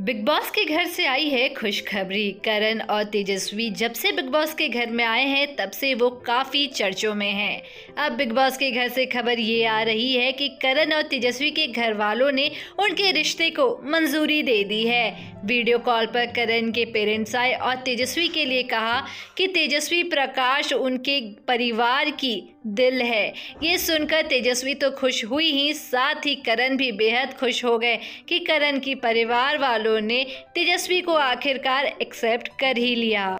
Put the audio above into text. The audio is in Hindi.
बिग बॉस के घर से आई है खुशखबरी करण और तेजस्वी जब से बिग बॉस के घर में आए हैं तब से वो काफ़ी चर्चों में हैं अब बिग बॉस के घर से खबर ये आ रही है कि करण और तेजस्वी के घर वालों ने उनके रिश्ते को मंजूरी दे दी है वीडियो कॉल पर करण के पेरेंट्स आए और तेजस्वी के लिए कहा कि तेजस्वी प्रकाश उनके परिवार की दिल है ये सुनकर तेजस्वी तो खुश हुई ही साथ ही करण भी बेहद खुश हो गए कि करण की परिवार वालों वालों ने तेजस्वी को आखिरकार एक्सेप्ट कर ही लिया